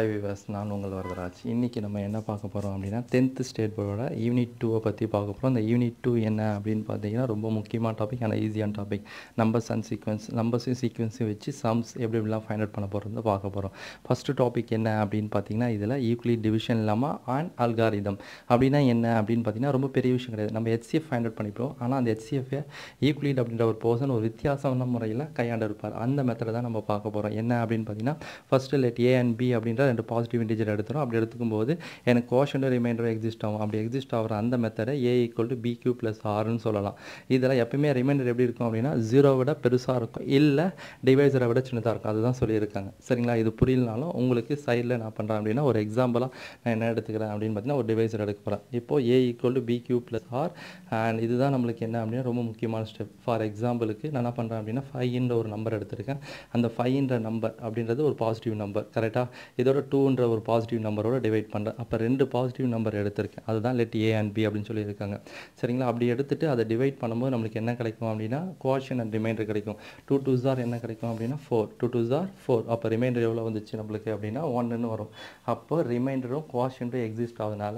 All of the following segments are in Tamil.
ஹை விவாஸ் நான் உங்கள் வரதராஜ் இன்றைக்கி நம்ம என்ன பார்க்க போகிறோம் அப்படின்னா டென்த்து ஸ்டேட் போர்டோட யூனிட் டூவை பற்றி பார்க்க போகிறோம் அந்த யூனிட் டூ என்ன அப்படின்னு பார்த்தீங்கன்னா ரொம்ப முக்கியமான டாபிக் ஆனால் ஈஸியான டாபிக் நம்பர்ஸ் அண்ட் சீக்வன்ஸ் நம்பர்ஸையும் சீக்வன்ஸையும் வச்சு சம்ஸ் எப்படி எப்படிலாம் ஃபைண்ட் அவுட் பண்ண போகிறது பார்க்க போகிறோம் ஃபஸ்ட்டு டாபிக் என்ன அப்படின்னு பார்த்தீங்கன்னா இதில் ஈக்குவலி டிவிஷன் இல்லாமல் அண்ட் அல்காரிதம் அப்படின்னா என்ன அப்படின்னு பார்த்தீங்கன்னா ரொம்ப பெரிய விஷயம் கிடையாது நம்ம ஹெச்சிஎஃப் ஃபைண்ட் அவுட் பண்ணிப்போம் ஆனால் அந்த ஹெச்சிஎஃபை ஈக்குவலிட் அப்படின்ற ஒரு பர்சன் ஒரு வித்தியாசமான முறையில் கையாண்டு இருப்பார் அந்த மெத்தடை தான் நம்ம பார்க்க போகிறோம் என்ன அப்படின்னு பார்த்தீங்கன்னா first let A and B அப்படின்ற ரெண்டு பாசிட்டிவ் இன்டிஜர் எடுத்துரும் அப்படி எடுத்துக்கும் போது எனக்கு கோஷன் ரிமைண்டர் எக்ஸிஸ்ட் ஆகும் அப்படி எக்ஸிஸ்ட் ஆகிற அந்த மெத்தடை A equal to B Q plus ஆர்னு சொல்லலாம் இதெல்லாம் எப்பயுமே ரிமைண்டர் எப்படி இருக்கும் அப்படின்னா ஜீரோ விட பெருசாக இருக்கும் இல்லை டிவைசரை விட சின்னதாக இருக்கும் அதுதான் சொல்லியிருக்காங்க சரிங்களா இது புரியலனாலும் உங்களுக்கு சைடில் நான் பண்ணுறேன் அப்படின்னா ஒரு எக்ஸாம்பிளாக நான் என்ன எடுத்துக்கிறேன் அப்படின்னு பார்த்தீங்கன்னா ஒரு டிவைசர் எடுக்க போகிறேன் இப்போது A equal to B Q plus R and இதுதான் நம்மளுக்கு என்ன அப்படின்னா ரொம்ப முக்கியமான ஸ்டெப் ஃபார் எக்ஸாம்பிளுக்கு நான் என்ன பண்ணுறேன் அப்படின்னா ஃபைவ்ன்ற ஒரு நம்பர் எடுத்திருக்கேன் அந்த ஃபைவ்ன்ற நம்பர் அப்படின்றது ஒரு பாசிட்டிவ் நம்பர் கரெக்டாக இதோட நம்பரோட டூன்ற ஒரு பாசிட்டிவ் நம்பரோட டிவைட் பண்ணுறேன் அப்போ ரெண்டு பாசிட்டிவ் நம்பர் எடுத்திருக்கேன் அதுதான் லெட் ஏ அண்ட் பி அப்படின்னு சொல்லியிருக்காங்க சரிங்களா அப்படி எடுத்துட்டு அதை டிவைட் பண்ணும்போது நம்மளுக்கு என்ன கிடைக்கும் அப்படின்னா குவாஷன் அண்ட் ரிமைண்டர் கிடைக்கும் டூ டூ ஜார் என்ன கிடைக்கும் அப்படின்னா four two twos are four அப்போ ரிமைண்டர் எவ்வளோ வந்துச்சு நம்மளுக்கு அப்படின்னா ஒன்றுன்னு வரும் அப்போ ரிமைண்டரும் குவாஷன்டும் எக்ஸிஸ்ட் ஆகுதுனால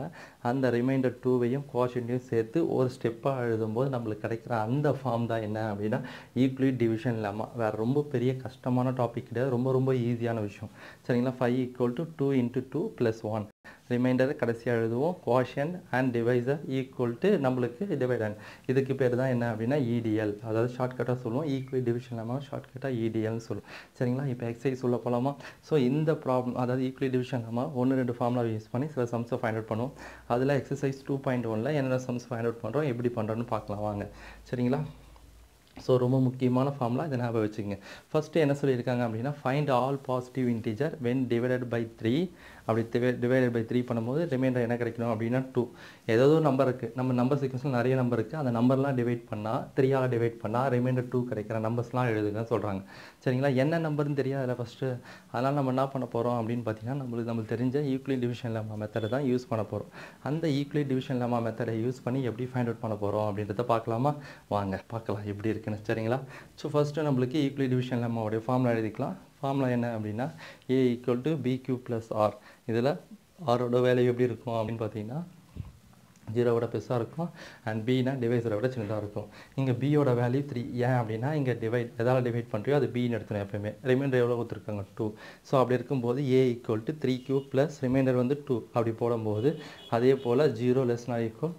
அந்த ரிமைண்டர் டூவையும் குவாஷன்டையும் சேர்த்து ஒரு ஸ்டெப்பாக எழுதும்போது நம்மளுக்கு கிடைக்கிற அந்த ஃபார்ம் தான் என்ன அப்படின்னா ஈக்குவலி டிவிஷன் இல்லாமல் வேறு ரொம்ப பெரிய கஷ்டமான டாபிக் கிடையாது ரொம்ப ரொம்ப ஈஸியான விஷயம் சரிங்களா five equal equal to two into two plus one ரிமைண்டரை கடைசியாக எழுதுவோம் quotient and divisor equal to நம்மளுக்கு டிவைடன் இதுக்கு பேர் தான் என்ன அப்படின்னா இடிஎல் e அதாவது ஷார்ட்கட்டாக சொல்லுவோம் ஈக்குவல் டிவிஷன் இல்லாமல் ஷார்ட்கட்டாக EDL சொல்லுவோம் சரிங்களா இப்போ XA சொல்ல போகலாமா ஸோ இந்த ப்ராப்ளம் அதாவது equal டிவிஷன் நாம் ஒன்று ரெண்டு formula யூஸ் பண்ணி சில சம்ஸை ஃபைண்ட் அவுட் பண்ணுவோம் அதில் எக்ஸசைஸ் டூ பாயிண்ட் ஒனில் என்னென்ன சம்ஸ் ஃபைண்ட் அவுட் பண்ணுறோம் எப்படி பண்ணுறோன்னு பார்க்கலாம் வாங்க சரிங்களா ஸோ ரொம்ப முக்கியமான ஃபார்ம்லாம் இதை ஞாபகம் வச்சுக்கோங்க ஃபஸ்ட்டு என்ன சொல்லியிருக்காங்க அப்படின்னா find all positive integer when divided by three அப்படி டிவைடட் பை த்ரீ பண்ணும்போது ரிமைண்டர் என்ன கிடைக்கணும் அப்படின்னா டூ ஏதோ ஒரு நம்பர் இருக்குது நம்ம நம்பர் சீக்வன்ஸில் நிறைய நம்பர் இருக்குது அந்த நம்பர்லாம் டிவைட் பண்ணால் த்ரீயால் டிவைட் பண்ணால் ரிமைண்டர் டூ கிடைக்கிற நம்பர்ஸ்லாம் எழுதுன்னு சொல்கிறாங்க சரிங்களா என்ன நம்பர்னு தெரியாது அதில் ஃபஸ்ட்டு அதனால் நம்ம என்ன பண்ண போகிறோம் அப்படின்னு பார்த்தீங்கன்னா நம்மளுக்கு நம்மளுக்கு தெரிஞ்ச ஈக்குவலி டிவிஷன் லெமா மெத்தடை தான் யூஸ் பண்ண போகிறோம் அந்த ஈக்குவலி டிவிஷன் லெமா மெத்தடை யூஸ் பண்ணி எப்படி ஃபைண்ட் அவுட் பண்ண போகிறோம் அப்படின்றத பார்க்கலாமா வாங்க பார்க்கலாம் எப்படி இருக்குது இருக்குன்னு சரிங்களா ஸோ ஃபஸ்ட்டு நம்மளுக்கு ஈக்குவலி டிவிஷன் நம்மளுடைய ஃபார்முலா எழுதிக்கலாம் ஃபார்முலா என்ன அப்படின்னா A equal to B Q plus R இதில் ஆரோட வேலை எப்படி இருக்கும் அப்படின்னு பார்த்தீங்கன்னா ஜீரோவோட பெருசாக இருக்கும் அண்ட் பினா டிவைஸரை விட சின்னதாக இருக்கும் இங்கே பியோட வேல்யூ த்ரீ ஏன் அப்படின்னா இங்கே டிவைட் எதாவது டிவைட் பண்ணுறியோ அது பின்னு எடுத்துணும் எப்போயுமே ரிமைண்டர் எவ்வளோ கொடுத்துருக்காங்க டூ ஸோ அப்படி இருக்கும்போது A equal to three Q plus remainder வந்து டூ அப்படி போடும்போது அதே போல் zero less equal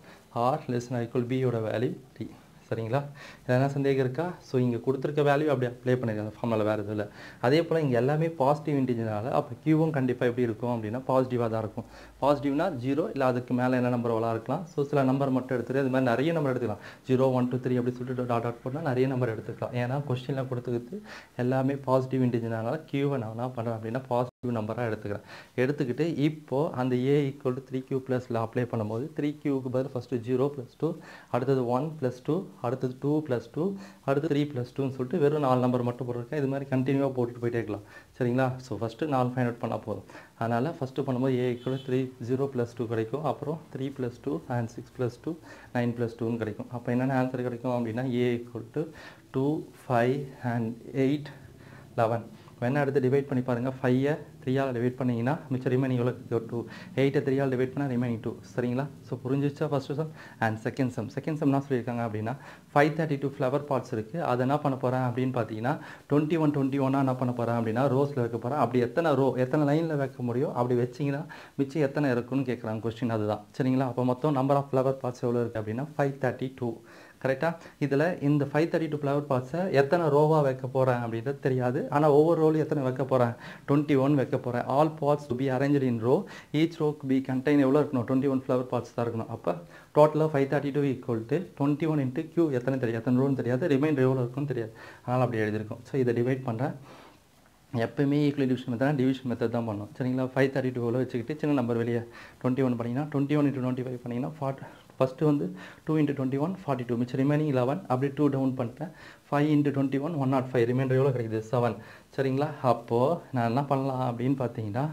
R less equal பியோட வேல்யூ த்ரீ சரிங்களா எதனா சந்தேகம் இருக்கா ஸோ இங்கே கொடுத்துருக்க வேல்யூ அப்படி அப்ளை பண்ணியிருக்காங்க அந்த ஃபார்மில் வேறு எதுவும் இல்லை அதே போல் இங்கே எல்லாமே பாசிட்டிவ் இன்டிஜினால அப்போ கியூவும் கண்டிப்பாக எப்படி இருக்கும் அப்படின்னா பாசிட்டிவாக தான் இருக்கும் பாசிட்டிவ்னா ஜீரோ இல்லை அதுக்கு மேலே என்ன நம்பர் வளாக இருக்கலாம் ஸோ சில நம்பர் மட்டும் எடுத்துகிட்டு அது மாதிரி நிறைய நம்பர் எடுத்துக்கலாம் ஜீரோ ஒன் டூ த்ரீ அப்படி சொல்லிட்டு டாட் அவுட் பண்ணால் நிறைய நம்பர் எடுத்துக்கலாம் ஏன்னா கொஸ்டினில் கொடுத்துக்கிட்டு எல்லாமே பாசிட்டிவ் இன்டிஜினால கியூவை நான் என்ன பண்ணுறேன் அப்படின்னா பாசிட்டிவ் க்யூ நம்பராக எடுத்துக்கிறேன் எடுத்துக்கிட்டு இப்போது அந்த ஏ ஈக்குவல் த்ரீ கியூ ப்ளஸில் அப்ளை பண்ணும்போது த்ரீ க்யூக்கு பதில் ஃபஸ்ட்டு ஜீரோ ப்ளஸ் டூ அடுத்தது ஒன் ப்ளஸ் டூ அடுத்தது டூ ப்ளஸ் டூ அடுத்து த்ரீ ப்ளஸ் டூன்னு சொல்லிட்டு வெறும் நாலு நம்பர் மட்டும் போட்டிருக்கேன் இது மாதிரி கண்டினியூவாக போட்டுட்டு போயிட்டே இருக்கலாம் சரிங்களா ஸோ ஃபஸ்ட்டு நாலு ஃபைண்ட் அவுட் பண்ணால் போதும் அதனால் ஃபஸ்ட்டு பண்ணும்போது A equal three zero plus two கிடைக்கும் அப்புறம் three plus two and six plus two nine plus டூன்னு கிடைக்கும் அப்போ என்னென்ன ஆன்சர் கிடைக்கும் அப்படின்னா A equal to two five and eight eleven வேணால் எடுத்து டிவைட் பண்ணி பாருங்கள் ஃபைவை த்ரீயால் டிவைட் பண்ணிங்கன்னா மிச்சம் ரிமைனிங் எவ்வளோ டூ எயிட்டை த்ரீயால் டிவைட் பண்ணால் ரிமைனிங் டூ சரிங்களா ஸோ புரிஞ்சிச்சா first sum and second sum second sum என்ன சொல்லியிருக்காங்க அப்படின்னா five thirty two flower pots இருக்குது அதை என்ன பண்ண போகிறேன் அப்படின்னு பார்த்தீங்கன்னா டுவெண்ட்டி ஒன் டுவெண்ட்டி ஒன்னாக என்ன பண்ண போகிறேன் அப்படின்னா ரோஸில் வைக்க போகிறேன் அப்படி எத்தனை ரோ எத்தனை லைனில் வைக்க முடியும் அப்படி வச்சிங்கன்னா மிச்சம் எத்தனை இருக்குன்னு கேட்குறாங்க கொஸ்டின் அதுதான் சரிங்களா அப்போ மொத்தம் நம்பர் ஆஃப் ஃப்ளவர் பார்ட்ஸ் எவ்வளோ இருக்குது அப்படின்னா ஃபைவ் தேர்ட்டி டூ கரெக்டாக இதில் இந்த ஃபைவ் தேர்ட்டி டூ ஃப்ளவர் பாட்ஸை எத்தனை ரோவாக வைக்க போகிறேன் அப்படின்றது தெரியாது ஆனால் ஒவ்வொரு ரோலும் எத்தனை வைக்க போகிறேன் டுவெண்ட்டி ஒன் வைக்க போகிறேன் all pots to be arrange in row each row be contain எவ்வளோ இருக்கணும் டுவெண்ட்டி ஒன் ஃப்ளவர் பாட்ஸ் தான் இருக்கணும் அப்போ டோட்டலாக five thirty two equal to twenty one into Q எத்தனை தெரியாது எத்தனை ரோன்னு தெரியாது ரிமைண்டர் எவ்வளோ இருக்குன்னு தெரியாது அதனால் அப்படி எழுதியிருக்கும் ஸோ இதை டிவைட் பண்ணுறேன் எப்போயுமே Euclid division method division method தான் பண்ணணும் சரிங்களா ஃபைவ் தேர்ட்டி டூவில் வச்சுக்கிட்டு சின்ன நம்பர் வெளியே டுவெண்ட்டி ஒன் பண்ணிங்கன்னா twenty one into twenty five பண்ணிங்கன்னா ஃபார்ட்டி ஃபஸ்ட்டு வந்து two into twenty one forty two மிச்சம் ரிமைனிங் லெவன் அப்படி டூ டவுன் பண்ணிட்டேன் five into twenty one one naught five எவ்வளோ கிடைக்குது செவன் சரிங்களா அப்போது நான் என்ன பண்ணலாம் அப்படின்னு பார்த்தீங்கன்னா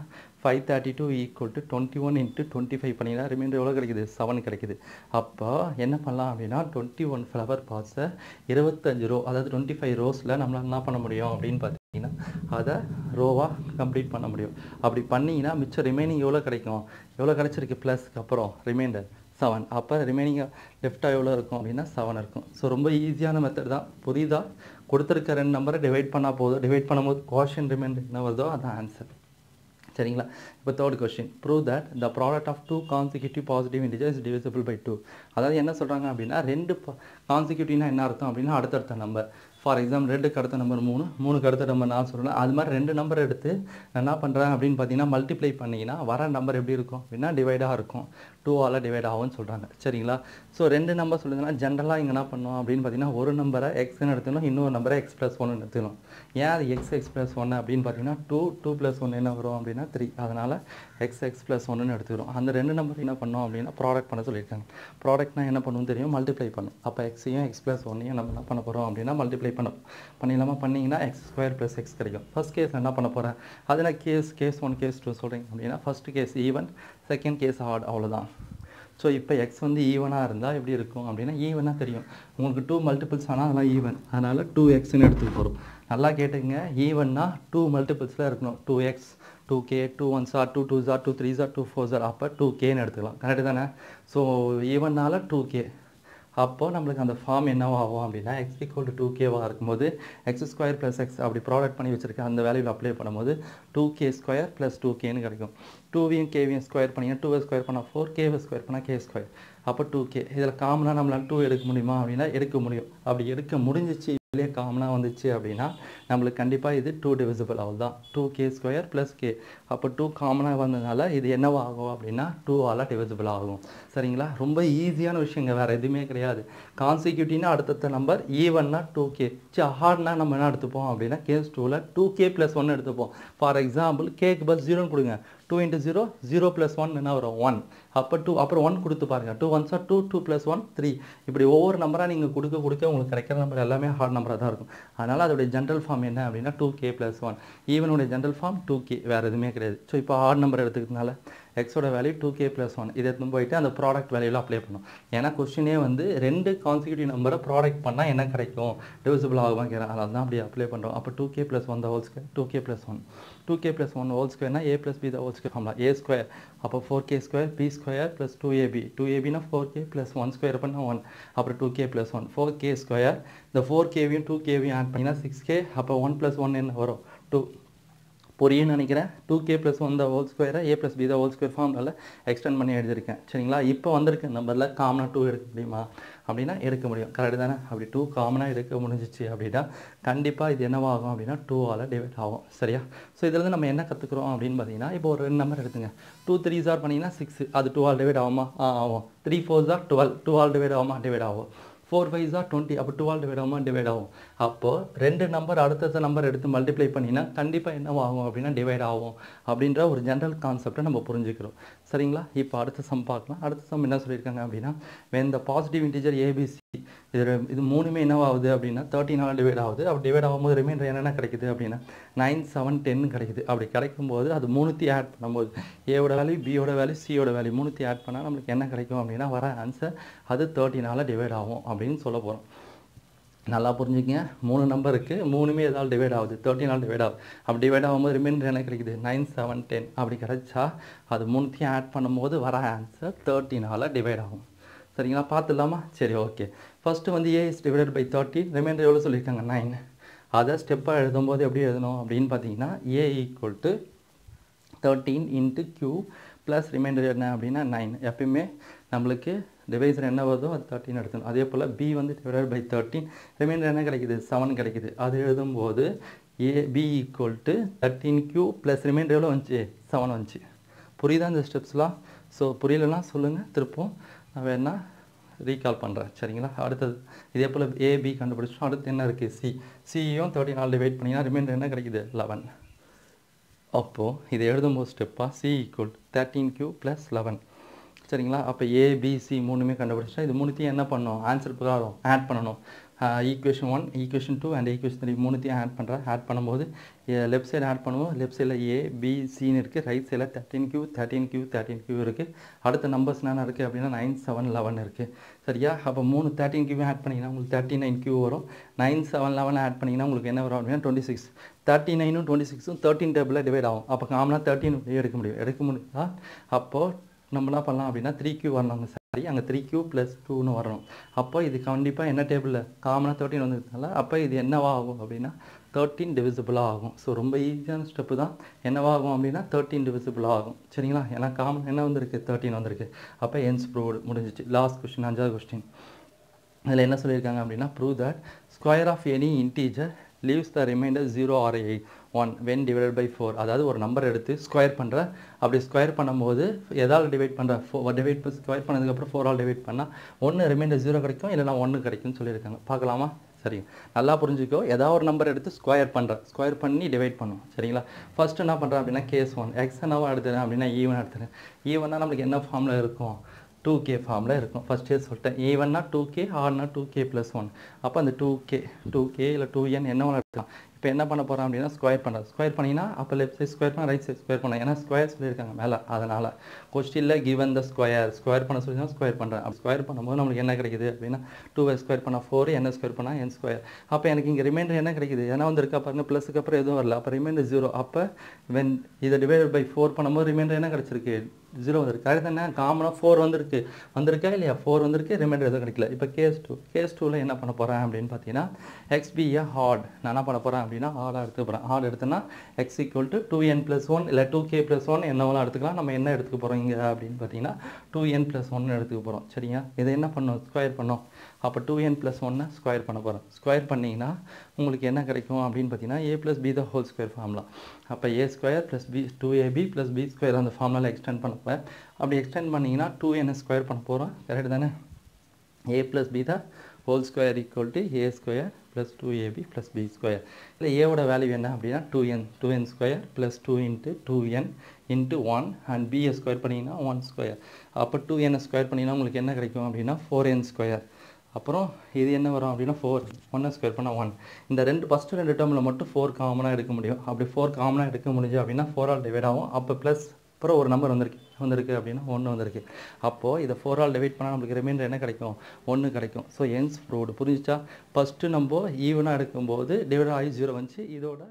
five thirty two equal to twenty one into twenty five பண்ணிங்கன்னா ரிமைண்டர் எவ்வளோ கிடைக்குது செவன் கிடைக்குது அப்போ என்ன பண்ணலாம் அப்படின்னா டுவெண்ட்டி ஒன் ஃப்ளவர் பாஸை இருபத்தஞ்சு ரோ அதாவது டுவெண்ட்டி ஃபைவ் ரோஸில் நம்மளால் என்ன பண்ண முடியும் அப்படின்னு பார்த்தீங்கன்னா அதை ரோவாக கம்ப்ளீட் பண்ண முடியும் அப்படி பண்ணிங்கன்னா மிச்சம் ரிமைனிங் எவ்வளோ கிடைக்கும் எவ்வளோ கிடைச்சிருக்கு ப்ளஸ்க்கு அப்புறம் ரிமைண்டர் செவன் அப்போ ரிமைனிங்காக லெஃப்டாக எவ்வளோ இருக்கும் அப்படின்னா செவன் இருக்கும் ஸோ ரொம்ப ஈஸியான மெத்தட் தான் புதிதாக கொடுத்துருக்க ரெண்டு நம்பரை டிவைட் பண்ணால் போதும் டிவைட் பண்ணும்போது கொஷின் ரிமைண்ட் என்ன வருதோ அதான் ஆன்சர் சரிங்களா இப்போ third question prove that the product of two consecutive positive integer is divisible by two அதாவது என்ன சொல்கிறாங்க அப்படின்னா ரெண்டு கான்சிக்யூட்டிவ்னா என்ன அர்த்தம் அப்படின்னா அடுத்தடுத்த நம்பர் ஃபார் எக்ஸாம்பிள் ரெண்டுக்கு அடுத்த நம்பர் மூணு மூணுக்கு அடுத்த நம்பர் நான் சொல்கிறேன் அது மாதிரி ரெண்டு நம்பர் எடுத்து என்ன பண்ணுறேன் அப்படின்னு பார்த்தீங்கன்னா மல்டிப்ளை பண்ணிங்கன்னா வர நம்பர் எப்படி இருக்கும் அப்படின்னா டிவைடாக இருக்கும் டூவால் டிவைட் ஆகும்னு சொல்கிறாங்க சரிங்களா ஸோ ரெண்டு நம்பர் சொல்லுதுன்னா ஜென்ரலாக இங்கே என்ன பண்ணோம் அப்படின்னு பார்த்தீங்கன்னா ஒரு நம்பரை எக்ஸ்ன்னு எடுத்துக்கணும் இன்னொரு நம்பரை எக்ஸ் ப்ளஸ் ஒன்று எடுத்துக்கணும் ஏன் அது எக்ஸ் எக்ஸ் ப்ளஸ் ஒன்று அப்படின்னு பார்த்தீங்கன்னா டூ டூ ப்ளஸ் ஒன்று என்ன வரும் அப்படின்னா த்ரீ அதனால் எக்ஸ் எக்ஸ் ப்ளஸ் ஒன்றுன்னு எடுத்துக்கிறோம் அந்த ரெண்டு நம்பர் என்ன பண்ணோம் அப்படின்னா ப்ராடக்ட் பண்ண சொல்லியிருக்காங்க ப்ராடக்ட்னால் என்ன பண்ணும் தெரியும் மல்டிப்ளை பண்ணும் அப்போ எக்ஸையும் எக்ஸ் ப்ளஸ் ஒன்றையும் நம்ம என்ன பண்ண போகிறோம் அப்படின்னா மல்டிப்ளை பண்ணும் பண்ணிடலாமா பண்ணிங்கன்னா எக்ஸ் ஸ்கொயர் ப்ளஸ் எக்ஸ் கிடைக்கும் ஃபஸ்ட் கேஸ் என்ன பண்ண போகிறேன் அதில் case case one case two சொல்கிறீங்க அப்படின்னா first case even second case odd அவ்வளோதான் ஸோ இப்போ எக்ஸ் வந்து ஈவனாக இருந்தால் எப்படி இருக்கும் அப்படின்னா ஈவனாக தெரியும் உங்களுக்கு டூ மல்டிபிள்ஸ் ஆனால் அதெல்லாம் ஈவன் அதனால் டூ எக்ஸ்னு எடுத்துகிட்டு போகிறோம் நல்லா கேட்டுங்க ஈவன்னா டூ மல்டிபிள்ஸில் இருக்கணும் two X two K two ones are two twos are two threes are two fours are அப்போ டூ கேன்னு எடுத்துக்கலாம் கரெக்டு தானே ஸோ ஈவன்னால் டூ கே அப்போது நம்மளுக்கு அந்த ஃபார்ம் ஆகும் அப்படின்னா எக்ஸ் ஈக்குவல் டு டூ கேவாக இருக்கும்போது எக்ஸ் ஸ்கொயர் ப்ளஸ் எக்ஸ் அப்படி ப்ராடக்ட் பண்ணி வச்சிருக்க அந்த வேல்யூவில் அப்ளை பண்ணும்போது two K square plus two கேன்னு கிடைக்கும் டூவியும் கேவியும் ஸ்கொயர் பண்ணிங்கன்னா டூ ஸ்கொயர் பண்ணால் ஃபோர் கேவை ஸ்கொயர் பண்ணால் கே ஸ்கொயர் அப்போ டூ கே இதில் காமனாக நம்மளால் டூ எடுக்க முடியுமா அப்படின்னா எடுக்க முடியும் அப்படி எடுக்க முடிஞ்சிச்சு இதுலேயே காமனாக வந்துச்சு அப்படின்னா நம்மளுக்கு கண்டிப்பாக இது டூ டிவிசிபிள் அவ்வளோ தான் two K square plus K அப்போ டூ காமனாக வந்ததுனால இது என்னவோ ஆகும் அப்படின்னா டூ டூவால் டிவிசிபிள் ஆகும் சரிங்களா ரொம்ப ஈஸியான விஷயங்க வேறு எதுவுமே கிடையாது கான்சிக்யூட்டிவ்னா அடுத்தடுத்த நம்பர் ஈவன்னா டூ கே சரி ஹார்ட்னா நம்ம என்ன எடுத்துப்போம் அப்படின்னா கேஸ் டூவில் டூ கே ப்ளஸ் ஒன்று எடுத்துப்போம் ஃபார் எக்ஸாம்பிள் கேக்கு பஸ் ஜீரோன்னு கொடுங்க two into zero zero plus one என்ன வரும் ஒன் அப்போ டூ அப்புறம் ஒன் கொடுத்து பாருங்கள் டூ ஒன்ஸாக two two plus one three இப்படி ஒவ்வொரு நம்பராக நீங்கள் கொடுக்க கொடுக்க உங்களுக்கு கிடைக்கிற நம்பர் எல்லாமே ஹார்ட் நம்பராக தான் இருக்கும் அதனால் அதோடைய ஜென்ரல் ஃபார்ம் என்ன அப்படின்னா டூ கே ப்ளஸ் ஒன் ஈவனுடைய ஜென்ரல் ஃபார்ம் டூ கே வேறு எதுவுமே கிடையாது ஸோ இப்போ ஹார்ட் நம்பர் எடுத்துக்கிறதுனால எக்ஸோட value two K plus one இதை எடுத்து போயிட்டு அந்த ப்ராடக்ட் வேல்யூவில் அப்ளை பண்ணும் ஏன்னா கொஸ்டினே வந்து ரெண்டு கான்சிக்யூட்டிவ் நம்பரை ப்ராடக்ட் பண்ணால் என்ன கிடைக்கும் டிவிசிபிள் ஆகுமா கேட்குறேன் அதனால் தான் அப்படி அப்ளை பண்ணுறோம் அப்போ two K plus one the whole two K plus one 2k plus 1 whole square na a plus b the whole square formula a square அப்போ 4k square b square plus 2ab 2ab னா 4k plus 1 square பண்ணா 1 அப்புறம் 2k plus 1 4k square the 4kவையும் 2kவையும் ஆட் பண்ணினா 6k அப்போ 1 plus 1 என்ன வரும் 2 பொரியன்னு நினைக்கிறேன் two K plus one the whole ஸ்கொயரை A plus B the whole square ஃபார்மில் எக்ஸ்டெண்ட் பண்ணி எழுதியிருக்கேன் சரிங்களா இப்போ வந்திருக்க நம்பரில் காமனாக டூ எடுக்க முடியுமா அப்படின்னா எடுக்க முடியும் கரெக்டு தானே அப்படி டூ காமனாக எடுக்க முடிஞ்சிச்சு அப்படின்னா கண்டிப்பாக இது என்னவாகும் அப்படின்னா டூவால் டிவைட் ஆகும் சரியா ஸோ இதுலேருந்து நம்ம என்ன கற்றுக்குறோம் அப்படின்னு பார்த்தீங்கன்னா இப்போ ஒரு ரெண்டு நம்பர் எடுத்துங்க டூ த்ரீ சார் பண்ணிங்கன்னா சிக்ஸ் அது ஆல் டிவைட் ஆகுமா ஆ ஆகும் த்ரீ ஃபோர் சார் டுவெல் டூவால் டிவைட் ஆகுமா டிவைட் ஆகும் ஃபோர் வைஸாக டுவெண்ட்டி அப்போ டுவெல் டிவைட் ஆகும் டிவைட் ஆகும் அப்போது ரெண்டு நம்பர் அடுத்தடுத்த நம்பர் எடுத்து மல்டிப்ளை பண்ணினா கண்டிப்பாக என்னவாகும் ஆகும் அப்படின்னா டிவைட் ஆகும் அப்படின்ற ஒரு ஜென்ரல் கான்செப்டை நம்ம புரிஞ்சுக்கிறோம் சரிங்களா இப்போ அடுத்த சம் பார்க்கலாம் அடுத்த சம் என்ன சொல்லியிருக்காங்க அப்படின்னா வென் த பாசிட்டிவ் இன்டீஜர் ஏபிசி இது இது மூணுமே என்னவாகுது அப்படின்னா தேர்ட்டினால் டிவைட் ஆகுது அப்படி டிவைட் ஆகும்போது ரிமைண்டர் என்னென்ன கிடைக்குது அப்படின்னா நைன் செவன் டென் கிடைக்குது அப்படி கிடைக்கும்போது அது மூணுத்தி ஆட் பண்ணும்போது ஏவோட வேல்யூ பியோட வேல்யூ சியோட வேல்யூ மூணுத்தி ஆட் பண்ணால் நம்மளுக்கு என்ன கிடைக்கும் அப்படின்னா வர ஆன்சர் அது தேர்ட்டினால் டிவைட் ஆகும் அப்படின்னு சொல்ல போகிறோம் நல்லா புரிஞ்சுக்கங்க மூணு நம்பர் இருக்குது மூணுமே ஏதாவது டிவைட் ஆகுது தேர்ட்டினால் டிவைட் ஆகுது அப்படி டிவைட் ஆகும்போது ரிமைண்டர் என்ன கிடைக்குது நைன் செவன் டென் அப்படி கிடச்சா அது மூணுத்தையும் ஆட் பண்ணும்போது வர ஆன்சர் தேர்ட்டினால் டிவைட் ஆகும் சரிங்களா பார்த்துடலாமா சரி ஓகே ஃபஸ்ட்டு வந்து A is divided by thirty remainder எவ்வளோ சொல்லியிருக்காங்க நைன் அதை ஸ்டெப்பாக எழுதும்போது எப்படி எழுதணும் அப்படின்னு பார்த்தீங்கன்னா A equal to thirteen into Q plus remainder என்ன அப்படின்னா நைன் எப்பயுமே நம்மளுக்கு டிவைசர் என்ன வருதோ அது தேர்ட்டின் எடுக்கணும் அதே போல் பி வந்து டிவைடட் பை தேர்ட்டின் ரிமைண்டர் என்ன கிடைக்குது செவன் கிடைக்குது அது எழுதும்போது A B equal to thirteen Q plus reminder எவ்வளோ வந்துச்சு செவன் வந்துச்சு புரியுதா இந்த ஸ்டெப்ஸ்லாம் ஸோ புரியலன்னா சொல்லுங்கள் திருப்பும் நான் வேணா ரீகால் பண்ணுறேன் சரிங்களா அடுத்தது இதே போல் ஏபி கண்டுபிடிச்சோம் அடுத்து என்ன இருக்குது சி சியும் தேர்ட்டி நாலு டிவைட் பண்ணிங்கன்னா ரிமைண்டர் என்ன கிடைக்குது லெவன் அப்போது இதை எழுதும்போது ஸ்டெப்பாக c equal thirteen Q plus eleven சரிங்களா அப்போ ஏபிசி மூணுமே கண்டுபிடிச்சா இது மூணுத்தையும் என்ன பண்ணணும் ஆன்சர் பிரகாரம் ஆட் பண்ணணும் equation one equation two and equation three மூணுத்தையும் ஆட் பண்ணுறேன் ஆட் பண்ணும்போது லெஃப்ட் சைடு ஆட் பண்ணுவோம் லெஃப்ட் சைடில் ஏபிசின்னு இருக்குது ரைட் சைடில் thirteen Q thirteen Q thirteen Q இருக்குது அடுத்த நம்பர்ஸ் என்னென்ன இருக்குது அப்படின்னா நைன் செவன் லெவன் இருக்குது சரியா அப்போ மூணு தேர்ட்டின் கியூ ஆட் பண்ணிங்கன்னா உங்களுக்கு தேர்ட்டி நைன் கியூ வரும் நைன் செவன் லெவன் ஆட் பண்ணிங்கன்னா உங்களுக்கு என்ன வரும் அப்படின்னா டுவெண்ட்டி சிக்ஸ் தேர்ட்டி நைனும் டுவெண்ட்டி சிக்ஸும் தேர்ட்டின் டேபிளில் டிவைட் ஆகும் அப்போ காமனாக தேர்ட்டின் எடுக்க முடியும் எடுக்க முடியாது அப்போது நம்ம என்ன பண்ணலாம் அப்படின்னா த்ரீ கியூ வரணும் சாரி அங்கே த்ரீ கியூ ப்ளஸ் டூன்னு வரணும் அப்போ இது கண்டிப்பாக என்ன டேபிளில் காமனாக தேர்ட்டின் வந்ததுனால அப்போ இது என்னவா ஆகும் அப்படின்னா தேர்ட்டின் டிவிசிபிளாக ஆகும் ஸோ ரொம்ப ஈஸியான ஸ்டெப்பு தான் என்னவாகும் அப்படின்னா தேர்ட்டின் டிவிசிபிளாக ஆகும் சரிங்களா ஏன்னா காமன் என்ன வந்திருக்கு தேர்ட்டின் வந்திருக்கு அப்போ என்ஸ் ப்ரூவ்டு முடிஞ்சிச்சு லாஸ்ட் கொஸ்டின் அஞ்சாவது கொஸ்டின் அதில் என்ன சொல்லியிருக்காங்க அப்படின்னா prove that square of any integer leaves the remainder zero or eight one when divided by four அதாவது ஒரு நம்பர் எடுத்து ஸ்கொயர் பண்ணுற அப்படி ஸ்கொயர் பண்ணும்போது எதால் டிவைட் பண்ணுற ஃபோ டிவைட் ஸ்கொயர் பண்ணதுக்கப்புறம் ஃபோரால் டிவைட் பண்ணால் ஒன்று ரிமைண்டர் ஜீரோ கிடைக்கும் இல்லைனா ஒன்று கிடைக்கும்னு சொல்லியிருக்காங்க பார்க்கலாமா சரிங்க நல்லா புரிஞ்சுக்கோ ஏதாவது ஒரு நம்பர் எடுத்து ஸ்கொயர் பண்ணுறேன் ஸ்கொயர் பண்ணி டிவைட் பண்ணுவோம் சரிங்களா ஃபஸ்ட்டு என்ன பண்ணுறேன் அப்படின்னா கேஸ் ஒன் எக்ஸ் என்னவாக எடுத்துறேன் அப்படின்னா ஈவன் எடுத்துறேன் ஈவனாக நம்மளுக்கு என்ன ஃபார்மில் இருக்கும் டூ கே ஃபார்மில் இருக்கும் ஃபஸ்ட்டே சொல்லிட்டேன் ஈவன்னா டூ கே ஆர்னா டூ கே ப்ளஸ் ஒன் அப்போ அந்த டூ கே டூ கே இல்லை டூ என் என்ன எடுத்துக்கலாம் இப்போ என்ன பண்ண போகிறோம் அப்படின்னா ஸ்கொயர் பண்ணுறது ஸ்கொயர் பண்ணிங்கன்னா அப்போ லெஃப்ட் சைட் ஸ்கொயர் பண்ண ரைட் சைட் ஸ்கொயர் பண்ண ஏன்னா ஸ்கொயர் சொல்லியிருக்காங்க மேலே அதனால் கொஸ்டினில் கிவன் த ஸ்கொயர் ஸ்கொயர் பண்ண சொல்லி தான் ஸ்கொயர் பண்ணுறேன் அப்போ ஸ்கொயர் பண்ணும்போது நம்மளுக்கு என்ன கிடைக்குது அப்படின்னா டூ ஒய் ஸ்கொயர் பண்ணால் ஃபோர் என்ன ஸ்கொயர் பண்ணால் என் ஸ்கொயர் அப்போ எனக்கு இங்கே ரிமைண்டர் என்ன கிடைக்குது ஏன்னா வந்து இருக்கா பாருங்கள் ப்ளஸுக்கு அப்புறம் எதுவும் வரல அப்போ ரிமைண்டர் ஜீரோ அப்போ வென் இதை டிவைட் பை ஃபோர் பண்ணும்போது ரிமைண்டர் என்ன கிடச்சிருக்கு ஜீரோ வந்திருக்கு கரெக்ட் தானே காமனாக ஃபோர் வந்திருக்கு வந்திருக்கா இல்லையா ஃபோர் வந்திருக்கு ரிமைண்டர் எதுவும் கிடைக்கல இப்போ கேஸ் டூ கேஸ் டூவில் என்ன பண்ண போகிறேன் அப்படின்னு பார்த்தீங்கன்னா எக்ஸ்பிஏ ஹார்ட் நான் என்ன பண்ண போகிறேன் அப்படின்னா ஹார்டாக எடுத்துக்க போகிறேன் ஹார்ட் எடுத்தேன்னா x equal to two n plus one இல்லை டூ கே ப்ளஸ் ஒன் என்னவெல்லாம் எடுத்துக்கலாம் நம்ம என்ன எடுத்துக்க போகிறோம் இங்கே அப்படின்னு பார்த்தீங்கன்னா டூ என் ப்ளஸ் ஒன்று எடுத்துக்க போகிறோம் சரிங்க இதை என்ன பண்ணோம் ஸ்கொயர் பண்ணோம் அப்ப 2n + 1 ஸ்கொயர் பண்ணப் போறோம் ஸ்கொயர் பண்ணீங்கன்னா உங்களுக்கு என்ன கிடைக்கும் அப்படிን பதினா a + b the whole square formula அப்ப a² + 2ab + b² அந்த ஃபார்முலாவை எக்ஸ்டெண்ட் பண்ணப் போறோம் அப்படி எக்ஸ்டெண்ட் பண்ணீங்கன்னா 2n ஸ்கொயர் பண்ணப் போறோம் கரெக்ட் தான a + b the whole square = a² + 2ab + b² இல்ல a ோட வேல்யூ என்ன அப்படினா 2n 2n² + 2 * 2n * 1 and b square பண்ணீங்கன்னா 1² அப்ப 2n ஸ்கொயர் பண்ணீங்கன்னா உங்களுக்கு என்ன கிடைக்கும் அப்படினா 4n² அப்புறம் இது என்ன வரும் அப்படின்னா ஃபோர் ஒன்னு ஸ்கொயர் பண்ணால் ஒன் இந்த ரெண்டு ஃபஸ்ட்டு ரெண்டு டேர்மில் மட்டும் ஃபோர் காமனாக எடுக்க முடியும் அப்படி ஃபோர் காமனாக எடுக்க முடிஞ்சு அப்படின்னா ஃபோர் ஆல் டிவைட் ஆகும் அப்போ ப்ளஸ் அப்புறம் ஒரு நம்பர் வந்திருக்கு வந்திருக்கு அப்படின்னா ஒன்று வந்திருக்கு அப்போது இதை ஃபோர் ஆல் டிவைட் பண்ணால் நம்மளுக்கு ரிமைண்டர் என்ன கிடைக்கும் ஒன்று கிடைக்கும் ஸோ என்ஸ் ப்ரூவ்டு புரிஞ்சிச்சா ஃபஸ்ட்டு நம்ம ஈவனாக எடுக்கும்போது டிவைட் ஆகி ஜீரோ வந்துச்சு இதோட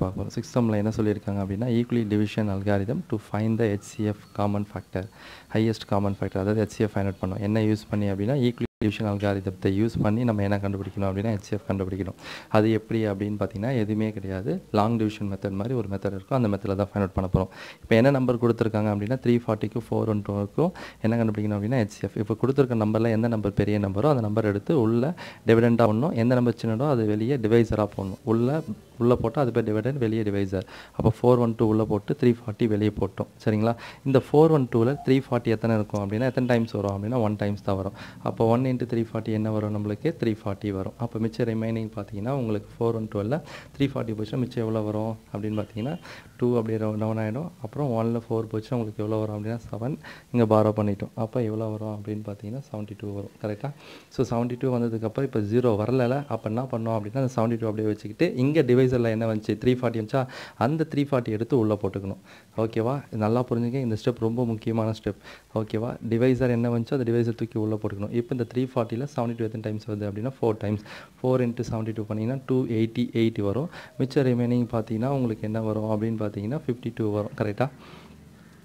பார்ப்போம் சிக்ஸ் சம்மில் என்ன சொல்லியிருக்காங்க அப்படின்னா Euclid division algorithm to find the HCF common factor highest common factor அதாவது ஹெச்சிஎஃப் ஃபைன் அவுட் பண்ணோம் என்ன யூஸ் பண்ணி அப்படின்னா ஈக்குவலி டிவிஷன் அல்காரிதத்தை யூஸ் பண்ணி நம்ம என்ன கண்டுபிடிக்கணும் அப்படின்னா ஹெச்எஃப் கண்டுபிடிக்கணும் அது எப்படி அப்படின்னு பார்த்தீங்கன்னா எதுவுமே கிடையாது லாங் டிவிஷன் மெத்தட் மாதிரி ஒரு மெத்தட் இருக்கும் அந்த மெத்தடில் தான் ஃபைன் அவுட் பண்ண போகிறோம் இப்போ என்ன நம்பர் கொடுத்துருக்காங்க அப்படின்னா த்ரீ ஃபார்ட்டிக்கு ஃபோர் ஒன் டூக்கும் என்ன கண்டுபிடிக்கணும் அப்படின்னா ஹெச்எஃப் இப்போ கொடுத்துருக்க நம்பரில் எந்த நம்பர் பெரிய நம்பரோ அந்த நம்பர் எடுத்து உள்ள டிவிடெண்டாக ஒன்றும் எந்த நம்பர் சின்னடோ அது வெளியே டிவைசராக போடணும் உள்ள உள்ளே போட்டால் அது பேர் டிவைடன் வெளியே டிவைசர் அப்போ ஃபோர் ஒன் டூ உள்ளே போட்டு த்ரீ ஃபார்ட்டி வெளியே போட்டோம் சரிங்களா இந்த ஃபோர் ஒன் டூவில் த்ரீ ஃபார்ட்டி எத்தனை இருக்கும் அப்படின்னா எத்தனை டைம்ஸ் வரும் அப்படின்னா ஒன் டைம்ஸ் தான் வரும் அப்போ one one into three forty என்ன வரும் நம்மளுக்கு த்ரீ ஃபார்ட்டி வரும் அப்போ மிச்சம் ரிமைனிங் பார்த்தீங்கன்னா உங்களுக்கு ஃபோர் ஒன் டுவெலில் த்ரீ ஃபார்ட்டி போச்சு மிச்சம் எவ்வளோ வரும் அப்படின்னு பார்த்தீங்கன்னா டூ அப்படியே டவுன் ஆகிடும் அப்புறம் ஒன்னில் ஃபோர் போச்சு உங்களுக்கு எவ்வளோ வரும் அப்படின்னா செவன் இங்கே பாரோ பண்ணிட்டோம் அப்போ எவ்வளோ வரும் அப்படின்னு பார்த்தீங்கன்னா செவன்ட்டி டூ வரும் கரெக்டாக ஸோ செவன்ட்டி டூ வந்ததுக்கப்புறம் இப்போ ஜீரோ வரலை அப்போ என்ன பண்ணோம் அப்படின்னா அந்த செவன்ட்டி டூ அப்படியே வச்சுக்கிட்டு இங்கே டிவைசரில் என்ன வந்துச்சு த்ரீ ஃபார்ட்டி வந்துச்சா அந்த த்ரீ ஃபார்ட்டி எடுத்து உள்ளே போட்டுக்கணும் ஓகேவா நல்லா புரிஞ்சுங்க இந்த ஸ்டெப் ரொம்ப முக்கியமான ஸ்டெப் ஓகேவா டிவைசர் என்ன வந்துச்சோ அந்த டிவைசர் தூக்கி உள்ளே போட்டுக்கணும் இப்போ இந்த த்ரீ ஃபார்ட்டியில் செவன்ட்டி டூ எத்தனை டைம்ஸ் வருது அப்படின்னா four times four into seventy two பண்ணிங்கன்னா டூ எயிட்டி எயிட்டி வரும் மிச்சம் ரிமைனிங் பார்த்தீங்கன்னா உங்களுக்கு என்ன வரும் அப்படின்னு பார்த்தீங்கன்னா ஃபிஃப்டி டூ வரும் கரெக்டாக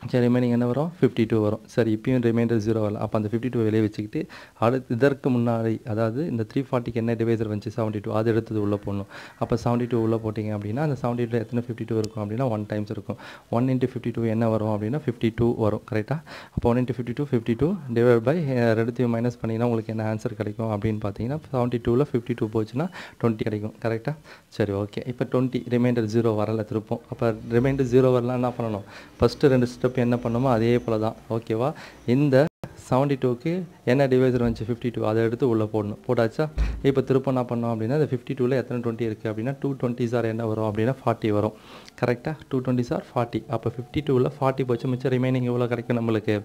சரி ரிமைனிங் என்ன வரும் ஃபிஃப்டி டூ வரும் சரி இப்பயும் ரிமைண்டர் ஜீரோ வரல அப்போ அந்த ஃபிஃப்டி டூ வெளியே வச்சுக்கிட்டு அடுத்து இதற்கு முன்னாடி அதாவது இந்த த்ரீ ஃபார்ட்டிக்கு என்ன டிவைசர் வந்துச்சு செவன்ட்டி டூ அது எடுத்தது உள்ளே போடணும் அப்போ செவன்ட்டி டூ உள்ளே போட்டிங்க அப்படின்னா அந்த செவன்ட்டி டூ எத்தனை ஃபிஃப்டி டூ இருக்கும் அப்படின்னா ஒன் டைம்ஸ் இருக்கும் ஒன் இன்ட்டு ஃபிஃப்டி டூ என்ன வரும் அப்படின்னா ஃபிஃப்டி டூ வரும் கரெக்டாக அப்போ one into fifty two fifty two divide by ரெண்டுத்தையும் மைனஸ் பண்ணிங்கன்னா உங்களுக்கு என்ன ஆன்சர் கிடைக்கும் அப்படின்னு பார்த்தீங்கன்னா செவன்ட்டி டூவில் ஃபிஃப்டி டூ போச்சுன்னா டுவெண்ட்டி கிடைக்கும் கரெக்டாக சரி ஓகே இப்போ டுவெண்ட்டி ரிமைண்டர் ஜீரோ வரல திருப்போம் அப்போ ரிமைண்டர் ஜீரோ வரலாம் என்ன பண்ணணும் ஃபஸ்ட்டு ரெண்டு ஸ்டெப் என்ன பண்ணுமோ அதே போல தான் ஓகேவா இந்த செவன்ட்டி டூக்கு என்ன டிவைஸ் இருந்துச்சு ஃபிஃப்டி டூ அதை எடுத்து உள்ளே போடணும் போட்டாச்சா இப்போ திருப்ப என்ன பண்ணோம் அப்படின்னா அந்த ஃபிஃப்டி டூவில் எத்தனை டுவெண்ட்டி இருக்குது அப்படின்னா டூ டுவெண்ட்டி சார் என்ன வரும் அப்படின்னா ஃபார்ட்டி வரும் கரெக்டாக டூ டுவெண்ட்டி சார் ஃபார்ட்டி அப்போ ஃபிஃப்டி டூவில் ஃபார்ட்டி போச்சு மிச்சம் ரிமைனிங் எவ்வளோ கிடைக்கும் நம்மளுக்கு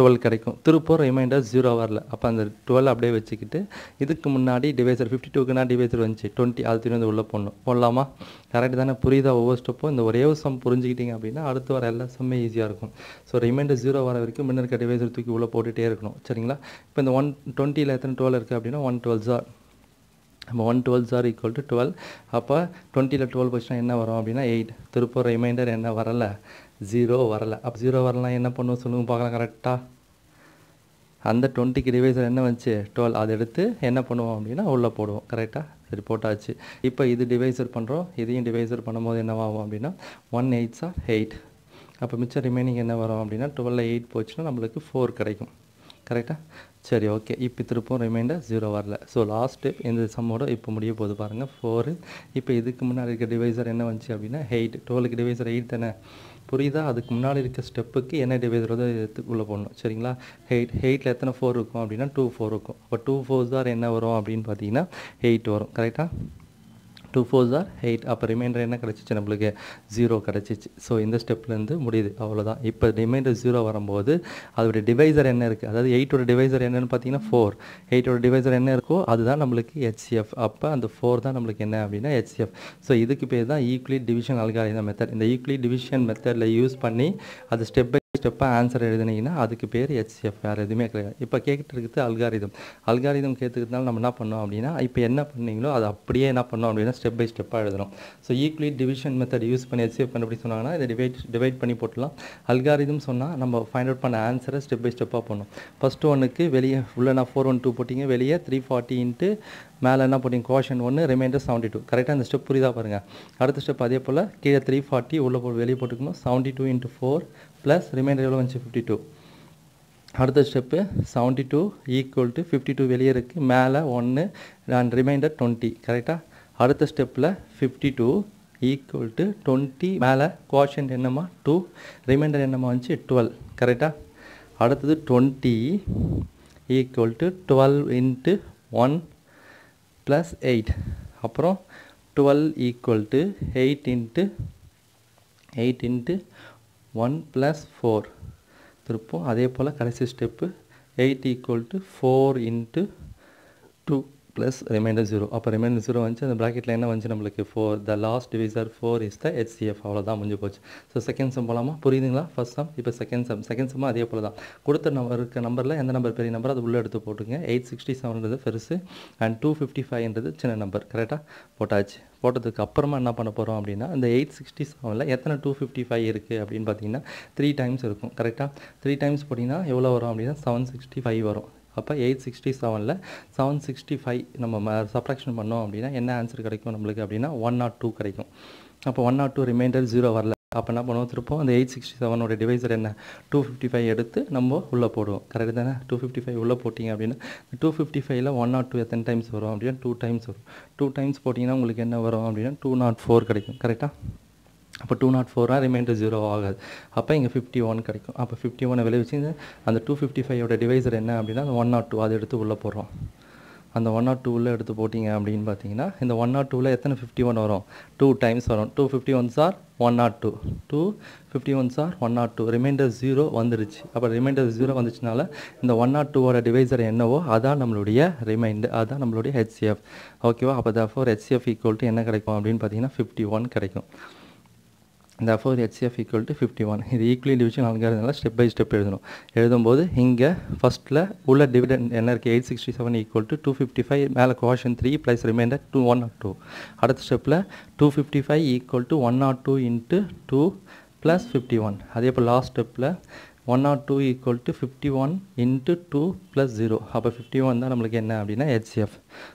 டுவெல் கிடைக்கும் திருப்பம் ரிமைண்டர் ஜீரோ வரல அப்போ அந்த டுவெல் அப்படியே வச்சுக்கிட்டு இதுக்கு முன்னாடி டிவைசர் ஃபிஃப்டி டூக்குனா டிவைசர் வந்துச்சு டுவெண்ட்டி அது திரும்பி உள்ளே போடணும் போடலாமா கரெக்ட் தானே புரியுதா ஒவ்வொரு ஸ்டெப்பும் இந்த ஒரே ஒரு சம் புரிஞ்சுக்கிட்டிங்க அப்படின்னா அடுத்து வர எல்லா சம்மே ஈஸியாக இருக்கும் ஸோ ரிமைண்டர் ஜீரோ வர வரைக்கும் முன்ன டிவைசர் தூக்கி உள்ளே போட்டுகிட்டே இருக்கணும் சரிங்களா இப்போ இந்த ஒன் டுவெண்ட்டியில் எத்தனை டுவெல் இருக்குது அப்படின்னா ஒன் டுவெல் ஆர் நம்ம one twelve or equal to twelve அப்போ டுவெண்ட்டியில் டுவெல் போச்சுன்னா என்ன வரும் அப்படின்னா எயிட் திருப்பூர் ரிமைண்டர் என்ன வரலை ஜீரோ வரலை அப்போ ஜீரோ வரலாம் என்ன பண்ணுவோம் சொல்லுங்கள் பார்க்கலாம் கரெக்டாக அந்த டுவெண்ட்டிக்கு டிவைஸில் என்ன வந்துச்சு டுவெல் அதை எடுத்து என்ன பண்ணுவோம் அப்படின்னா உள்ளே போடுவோம் கரெக்டாக சரி போட்டாச்சு இப்போ இது டிவைசர் பண்ணுறோம் இதையும் டிவைசர் பண்ணும்போது என்னவாகும் அப்படின்னா ஒன் எயிட்ஸாக எயிட் அப்போ மிச்சம் ரிமைனிங் என்ன வரும் அப்படின்னா டுவெல் எயிட் போச்சுன்னா நம்மளுக்கு ஃபோர் கிடைக்கும் கரெக்டாக சரி ஓகே இப்போ திருப்பம் ரிமைண்டர் ஜீரோ வரல ஸோ லாஸ்ட் ஸ்டெப் இந்த சம்மோட இப்போ முடிய போது பாருங்கள் ஃபோரு இப்போ இதுக்கு முன்னாடி இருக்க டிவைசர் என்ன வந்துச்சு அப்படின்னா எயிட் டுவெலுக்கு டிவைசர் எயிட் தானே புரியுதா அதுக்கு முன்னாடி இருக்க ஸ்டெப்புக்கு என்ன வந்து எடுத்துக்குள்ளே போடணும் சரிங்களா ஹெயிட் ஹெயிட்டில் எத்தனை ஃபோர் இருக்கும் அப்படின்னா டூ ஃபோர் இருக்கும் அப்போ டூ ஃபோர் தான் என்ன வரும் அப்படின்னு பார்த்தீங்கன்னா எயிட் வரும் கரெக்டாக டூ ஃபோர் ஆர் எயிட் அப்போ ரிமைண்டர் என்ன கிடச்சிச்சு நம்மளுக்கு ஜீரோ கிடச்சிச்சு ஸோ இந்த ஸ்டெப்லேருந்து முடியுது அவ்வளோதான் இப்போ ரிமைண்டர் ஜீரோ வரும்போது அதோடய டிவைசர் என்ன இருக்குது அதாவது எயிட்டோட டிவைசர் என்னென்னு பார்த்தீங்கன்னா ஃபோர் எயிட்டோட டிவைசர் என்ன இருக்கோ அதுதான் நம்மளுக்கு ஹெச்சிஎஃப் அப்போ அந்த ஃபோர் தான் நம்மளுக்கு என்ன அப்படின்னா ஹெச்சிஎஃப் ஸோ இதுக்கு பேர் தான் ஈக்குவலி டிவிஷன் அல்காரிதம் மெத்தட் இந்த ஈக்குவலி டிவிஷன் மெத்தடில் யூஸ் பண்ணி அது ஸ்டெப் பை ஸ்டெப்பாக ஆன்சர் எழுதுனீங்கன்னா அதுக்கு பேர் ஹெச்சிஎஃப் வேறு எதுவுமே கிடையாது இப்போ கேட்டுட்டு இருக்குது அல்காரிதம் அல்காரிதம் கேட்டுக்கிறதுனால நம்ம என்ன பண்ணோம் அப்படின்னா இப்போ என்ன பண்ணீங்களோ அது அப்படியே என்ன பண்ணோம் அப்படின்னா ஸ்டெப் பை ஸ்டெப்பாக எழுதுகிறோம் so Euclid division method use பண்ணி ஹெச்சிஎஃப் கண்டுபிடி சொன்னாங்கன்னா இதை டிவைட் டிவைட் பண்ணி போட்டலாம் அல்காரிதம் சொன்னால் நம்ம ஃபைண்ட் அவுட் பண்ண ஆன்சரை ஸ்டெப் பை ஸ்டெப்பாக பண்ணும் ஃபஸ்ட்டு ஒன்றுக்கு வெளியே உள்ளே நான் ஃபோர் ஒன் டூ போட்டிங்க வெளியே த்ரீ ஃபார்ட்டி இன்ட்டு மேலே என்ன போட்டிங்க கோஷன் ஒன்று ரிமைண்டர் செவன்ட்டி டூ கரெக்டாக அந்த ஸ்டெப் புரியுதா பாருங்கள் அடுத்த ஸ்டெப் அதே போல் கீழே த்ரீ ஃபார்ட்டி உள்ளே போ வெளியே போட்டுக்கணும் seventy two into four plus reminder எவ்வளோ வந்துச்சு ஃபிஃப்டி டூ அடுத்த step seventy two equal to fifty two வெளியே இருக்குது மேலே ஒன்று அண்ட் ரிமைண்டர் டுவெண்ட்டி கரெக்டாக அடுத்த ஸ்டெப்பில் fifty two equal to twenty மேலே குவாஷன் என்னம்மா டூ ரிமைண்டர் என்னம்மா வந்துச்சு டுவெல் கரெக்டாக அடுத்தது twenty equal to twelve into one plus eight அப்புறம் twelve equal to eight into eight into one plus four திருப்போம் அதே போல் கடைசி step eight equal to four into two plus reminder zero அப்போ ரிமைண்டர் ஜீரோ வந்துச்சு அந்த ப்ராக்கெட்டில் என்ன வந்துச்சு நம்மளுக்கு four the last divisor four is the HCF அவ்வளோதான் முடிஞ்சு போச்சு ஸோ செகண்ட் சம் போலாமா புரியுதுங்களா ஃபஸ்ட் சம் இப்போ செகண்ட் சம் செகண்ட் சம்மும் அதே போல் தான் கொடுத்த நம்பர் இருக்க நம்பரில் எந்த நம்பர் பெரிய நம்பர் அது உள்ளே எடுத்து போட்டுங்க எயிட் சிக்ஸ்டி செவன்றது பெருசு அண்ட் டூ ஃபிஃப்டி ஃபைவ்ன்றது சின்ன நம்பர் கரெக்டாக போட்டாச்சு போட்டதுக்கு அப்புறமா என்ன பண்ண போகிறோம் அப்படின்னா அந்த எயிட் சிக்ஸ்டி செவனில் எத்தனை டூ ஃபிஃப்டி ஃபைவ் இருக்குது அப்படின்னு பார்த்தீங்கன்னா த்ரீ டைம்ஸ் இருக்கும் கரெக்டாக த்ரீ டைம்ஸ் போட்டிங்கன்னா எவ்வளோ வரும் அப்படின்னா செவன் சிக்ஸ்டி ஃபைவ் வரும் அப்போ எயிட் சிக்ஸ்டி செவனில் செவன் சிக்ஸ்டி ஃபைவ் நம்ம சப்ராக்ஷன் பண்ணோம் அப்படின்னா என்ன ஆன்சர் கிடைக்கும் நம்மளுக்கு அப்படின்னா ஒன் நாட் டூ கிடைக்கும் அப்போ one nought two reminder zero வரல அப்போ என்ன பண்ணுவோம் திருப்போம் அந்த எயிட் சிக்ஸ்டி செவனோட டிவைசர் என்ன டூ ஃபிஃப்டி ஃபைவ் எடுத்து நம்ம உள்ளே போடுவோம் கரெக்டு தானே டூ ஃபிஃப்டி ஃபைவ் உள்ளே போட்டிங்க அப்படின்னா டூ ஃபிஃப்டி ஃபைவ்ல ஒன் நாட் டூ எத்தனை டைம்ஸ் வரும் அப்படின்னா டூ டைம்ஸ் வரும் டூ டைம்ஸ் போட்டிங்கன்னா உங்களுக்கு என்ன வரும் அப்படின்னா டூ நாட் ஃபோர் கிடைக்கும் கரெக்டாக அப்போ டூ நாட் ஃபோராக ரிமைண்டர் ஜீரோ ஆகாது அப்போ இங்கே ஃபிஃப்டி ஒன் கிடைக்கும் அப்போ ஃபிஃப்டி விலை விளைவிச்சு அந்த டூ ஃபிஃப்டி ஃபைவோட டிவைசர் என்ன அப்படின்னா அந்த ஒன் நாட் டூ அதை எடுத்து உள்ளே போகிறோம் அந்த ஒன் நாட் டூவில் எடுத்து போட்டிங்க அப்படின்னு பார்த்தீங்கன்னா இந்த ஒன் நாட் டூவில் எத்தனை ஃபிஃப்டி ஒன் வரும் டூ டைம்ஸ் வரும் two fifty one sir one nought two two fifty ones or one nought two reminder zero வந்துருச்சு அப்போ ரிமைண்டர் ஜீரோ வந்துச்சுனால இந்த ஒன் நாட் டூவோட டிவைசர் என்னவோ அதான் நம்மளுடைய ரிமைண்டர் அதான் நம்மளுடைய ஹெச்சிஎஃப் ஓகேவா அப்போ தஃபோர் ஹெச்சிஎஃப் ஈக்குவல் டு என்ன கிடைக்கும் அப்படின்னு பார்த்தீங்கன்னா ஃபிஃப்டி ஒன் கிடைக்கும் therefore HCF equal to fifty one இது ஈக்குவலி டிவிஷன் நான்கிறதுனால ஸ்டெப் பை ஸ்டெப் எழுதணும் எழுதும்போது இங்கே ஃபஸ்ட்டில் உள்ள டிவிடெண்ட் என்ன இருக்குது eight sixty seven equal to two fifty five மேலே quotient three plus reminder two one nought two அடுத்த ஸ்டெப்பில் two fifty five equal to one nought two into two plus fifty one அதே போல் லாஸ்ட் ஸ்டெப்பில் one nought two equal to fifty one into two plus zero அப்போ ஃபிஃப்டி ஒன் தான் நம்மளுக்கு என்ன அப்படின்னா ஹெச்சிஎஃப்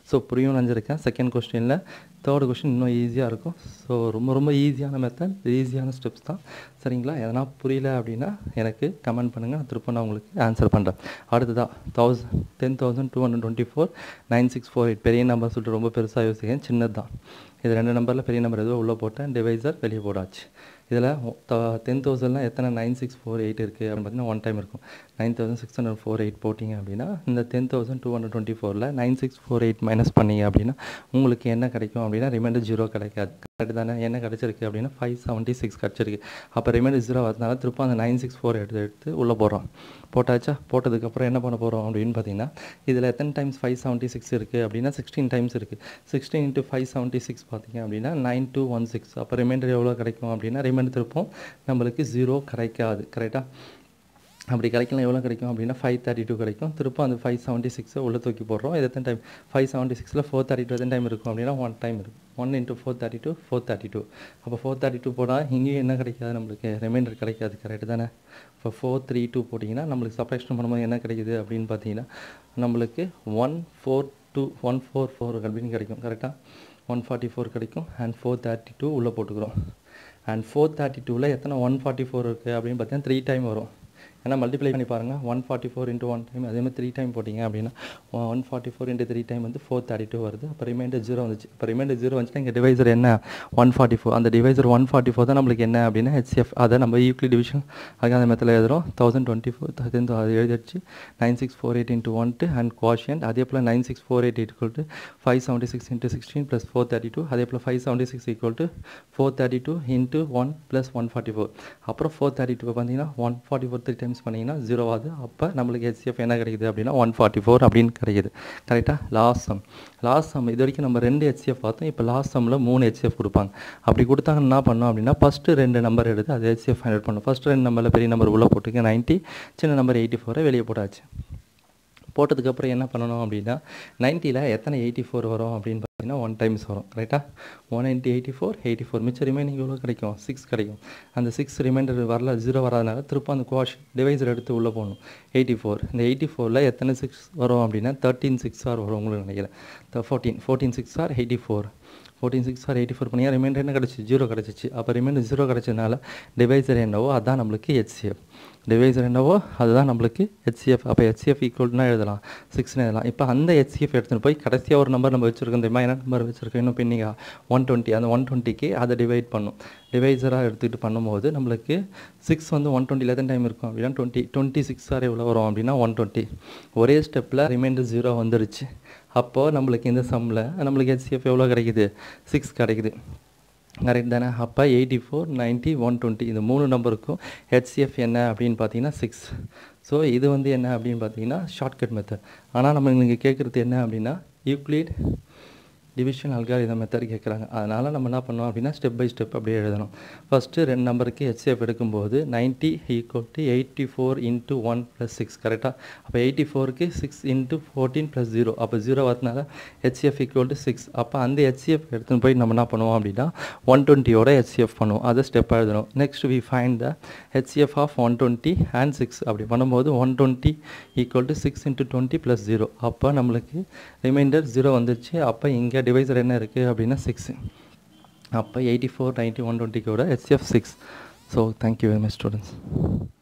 ஸோ புரியும் நினச்சிருக்கேன் செகண்ட் கொஸ்டினில் தேர்டு கொஷின் இன்னும் ஈஸியாக இருக்கும் ஸோ ரொம்ப ரொம்ப ஈஸியான மெத்தட் ஈஸியான ஸ்டெப்ஸ் தான் சரிங்களா எதனால் புரியல அப்படின்னா எனக்கு கமெண்ட் பண்ணுங்கள் நான் திருப்ப நான் உங்களுக்கு ஆன்சர் பண்ணுறேன் அடுத்ததாக thousand ten thousand two hundred twenty four nine six four eight பெரிய நம்பர் சொல்லிட்டு ரொம்ப பெருசாக யோசிக்கிறேன் சின்னது தான் இது ரெண்டு நம்பரில் பெரிய நம்பர் எதுவும் உள்ளே போட்டேன் டிவைசர் வெளியே போடாச்சு இதில் டென் தௌசண்ட்லாம் எத்தனை நைன் சிக்ஸ் ஃபோர் எயிட் இருக்குது அப்படின்னு பார்த்தீங்கன்னா ஒன் டைம் இருக்கும் nine thousand six hundred four eight போட்டிங்க அப்படின்னா இந்த ten thousand two hundred twenty ஃபோரில் nine six four eight minus பண்ணிங்க அப்படின்னா உங்களுக்கு என்ன கிடைக்கும் அப்படின்னா ரிமைண்டர் ஜீரோ கிடைக்காது தேர்ட்டி தானே என்ன கிடச்சிருக்கு அப்படின்னா ஃபைவ் செவன்ட்டி சிக்ஸ் கிடச்சிருக்கு அப்போ ரிமைண்டர் ஜீரோ வரதுனால திருப்பம் அந்த நைன் சிக்ஸ் ஃபோர் எடுத்து எடுத்து உள்ளே போகிறோம் போட்டாச்சா போட்டதுக்கப்புறம் என்ன பண்ண போகிறோம் அப்படின்னு பார்த்தீங்கன்னா இதில் எத்தனை டைம்ஸ் ஃபைவ் செவன்ட்டி சிக்ஸ் இருக்குது அப்படின்னா சிக்ஸ்டீன் டைம்ஸ் இருக்குது sixteen into five seventy six பார்த்திங்க அப்படின்னா நைன் டூ ஒன் சிக்ஸ் அப்போ ரிமைண்டர் எவ்வளோ கிடைக்கும் அப்படின்னா ரிமைண்டர் திருப்பம் நம்மளுக்கு ஜீரோ கிடைக்காது கரெக்டாக அப்படி கிடைக்கலாம் எவ்வளோ கிடைக்கும் அப்படின்னா ஃபைவ் தேர்ட்டி டூ கிடைக்கும் திருப்பம் அந்த ஃபைவ் செவன்ட்டி சிக்ஸை உள்ளே தூக்கி போடுறோம் எத்தனை டைம் ஃபைவ் செவன்ட்டி சிக்ஸில் ஃபோர் தேர்ட்டி டூ எத்தனை டைம் இருக்கும் அப்படின்னா ஒன் டைம் இருக்கும் one into four thirty two four thirty two அப்போ ஃபோர் தேர்ட்டி டூ போனால் இங்கேயும் என்ன கிடைக்காது நம்மளுக்கு ரிமைண்டர் கிடைக்காது கரெக்டு தானே இப்போ ஃபோர் த்ரீ டூ போட்டிங்கன்னா நம்மளுக்கு சப்ரேஷன் பண்ணும்போது என்ன கிடைக்குது அப்படின்னு பார்த்தீங்கன்னா நம்மளுக்கு one four two one four four அப்படின்னு கிடைக்கும் கரெக்டாக ஒன் ஃபார்ட்டி ஃபோர் கிடைக்கும் அண்ட் ஃபோர் தேர்ட்டி டூ உள்ளே போட்டுக்கிறோம் அண்ட் ஃபோர் தேர்ட்டி டூவில் எத்தனை ஒன் ஃபார்ட்டி ஃபோர் இருக்குது அப்படின்னு பார்த்தீங்கன்னா த்ரீ டைம் வரும் ஏன்னா மல்டிப்ளை பண்ணி பாருங்கள் one forty four into one time அதேமாதிரி த்ரீ டைம் போட்டிங்க அப்படின்னா one forty four into three time வந்து ஃபோர் தேர்ட்டி டூ வருது அப்போ ரிமைண்டர் ஜீரோ வந்துச்சு இப்போ ரிமைண்டர் ஜீரோ வந்துச்சுன்னா இங்கே டிவைசர் என்ன ஒன் ஃபார்ட்டி ஃபோர் அந்த டிவைசர் ஒன் ஃபார்ட்டி ஃபோர் தான் நம்மளுக்கு என்ன அப்படின்னா ஹெச்எஃப் அதை நம்ம ஈக்லி டிவிஷன் அதுக்கு அந்த மெத்தில் எழுதுகிறோம் தௌசண்ட் டுவெண்ட்டி ஃபோர் தௌசண்ட் அது எழுதிடுச்சு nine six four eight into one and quotient அதே போல் nine six four eight eight to five seventy six into sixteen plus four thirty two அதே போல் five seventy six equal to four thirty two into one plus one forty four அப்புறம் ஃபோர் தேர்ட்டி டூ பார்த்தீங்கன்னா one forty four three times times பண்ணிங்கன்னா ஆகுது அப்போ நம்மளுக்கு ஹெச்சிஎஃப் என்ன கிடைக்குது அப்படின்னா ஒன் ஃபார்ட்டி ஃபோர் அப்படின்னு கிடைக்குது கரெக்டாக லாஸ்ட் சம் லாஸ்ட் சம் இது வரைக்கும் நம்ம ரெண்டு ஹெச்சிஎஃப் பார்த்தோம் இப்போ லாஸ்ட் சம்மில் மூணு ஹெச்சிஎஃப் கொடுப்பாங்க அப்படி கொடுத்தாங்க என்ன பண்ணோம் அப்படின்னா ஃபஸ்ட்டு ரெண்டு நம்பர் எடுத்து அது ஹெச்சிஎஃப் ஃபைண்ட் அவுட் பண்ணும் ஃபஸ்ட்டு ரெண்டு நம்பரில் பெரிய நம்பர் உள்ளே போட்டுக்கு நைன்ட்டி சின்ன நம்பர் எயிட்டி ஃபோரை வெளியே போட்டாச்சு போட்டதுக்கப்புறம் என்ன பண்ணணும் அப்படின்னா நைன்ட்டியில் எத்தனை எயிட்டி ஃபோர் வரும் அப்படின்னு பார்த்தீங்கன்னா ஒன் டைம்ஸ் வரும் கரெக்டாக one ninety eighty four eighty four மிச்சம் ரிமைனிங் எவ்வளோ கிடைக்கும் சிக்ஸ் கிடைக்கும் அந்த சிக்ஸ் ரிமைண்டர் வரல ஜீரோ வராதனால திருப்ப அந்த குவாஷ் டிவைஸர் எடுத்து உள்ளே போகணும் எயிட்டி ஃபோர் இந்த எயிட்டி ஃபோரில் எத்தனை சிக்ஸ் வரும் அப்படின்னா தேர்ட்டின் சிக்ஸ் ஆர் வரும் உங்களுக்கு நினைக்கிறேன் fourteen fourteen six or eighty four fourteen six or eighty four பண்ணியா ரிமைண்டர் என்ன கிடச்சி ஜீரோ கிடச்சிச்சு அப்போ ரிமைண்டர் ஜீரோ கிடச்சதுனால டிவைஸர் என்னவோ அதான் நம்மளுக்கு எச்சிஎஃப் டிவைசர் என்னவோ அதுதான் நம்மளுக்கு ஹெச்சிஎஃப் அப்போ ஹெச்சிஎஃப் ஈக்குவல்னா எழுதலாம் சிக்ஸ்னு எழுதலாம் இப்போ அந்த ஹெச்சிஎஃப் எடுத்துகிட்டு போய் கடைசியாக ஒரு நம்பர் நம்ம வச்சுருக்கோம் தெரியுமா என்ன நம்பர் வச்சுருக்கோம் இன்னும் பின்னிங்க ஒன் டுவெண்ட்டி அந்த ஒன் டுவெண்ட்டிக்கு அதை டிவைட் பண்ணும் டிவைசராக எடுத்துகிட்டு பண்ணும்போது நம்மளுக்கு சிக்ஸ் வந்து ஒன் டுவெண்ட்டியில் டைம் இருக்கும் அப்படின்னா டுவெண்ட்டி டுவெண்ட்டி சிக்ஸ் வரை எவ்வளோ வரும் அப்படின்னா ஒன் டுவெண்ட்டி ஒரே ஸ்டெப்பில் ரிமைண்டர் ஜீரோ வந்துருச்சு அப்போது நம்மளுக்கு இந்த சம்மில் நம்மளுக்கு ஹெச்சிஎஃப் எவ்வளோ கிடைக்குது சிக்ஸ் கிடைக்குது கரெக்ட் தானே அப்போ eighty four ninety one twenty இந்த மூணு நம்பருக்கும் ஹெச்சிஎஃப் என்ன அப்படின்னு பார்த்தீங்கன்னா சிக்ஸ் ஸோ இது வந்து என்ன அப்படின்னு பார்த்தீங்கன்னா ஷார்ட்கட் மெத்தட் ஆனால் நம்ம இங்கே கேட்குறது என்ன அப்படின்னா யூக்ளிட் டிவிஷன் இதை மெத்தட் கேட்குறாங்க அதனால் நம்ம என்ன பண்ணோம் அப்படின்னா ஸ்டெப் பை ஸ்டெப் அப்படியே எழுதணும் ஃபஸ்ட்டு ரெண்டு நம்பருக்கு ஹெச்எஃப் எடுக்கும்போது ninety equal to eighty four into one plus six கரெக்டாக அப்போ எயிட்டி ஃபோருக்கு six into fourteen plus zero அப்போ ஜீரோ வரதுனால ஹெச்எஃப் ஈக்குவல் டு சிக்ஸ் அப்போ அந்த ஹெச்எஃப் எடுத்துன்னு போய் நம்ம என்ன பண்ணுவோம் அப்படின்னா ஒன் டுவெண்ட்டியோட ஹெச்எஃப் பண்ணுவோம் அதை ஸ்டெப்பாக எழுதணும் next we find the HCF of one twenty and six அப்படி பண்ணும்போது one twenty equal to six into twenty plus zero அப்போ நம்மளுக்கு ரிமைண்டர் ஜீரோ வந்துருச்சு அப்போ இங்கே டிவைஸர் என்ன இருக்குது அப்படின்னா சிக்ஸு அப்போ எயிட்டி ஃபோர் நைன்ட்டி ஒன் டுவெண்ட்டிக்கோட HCF six so thank you very much students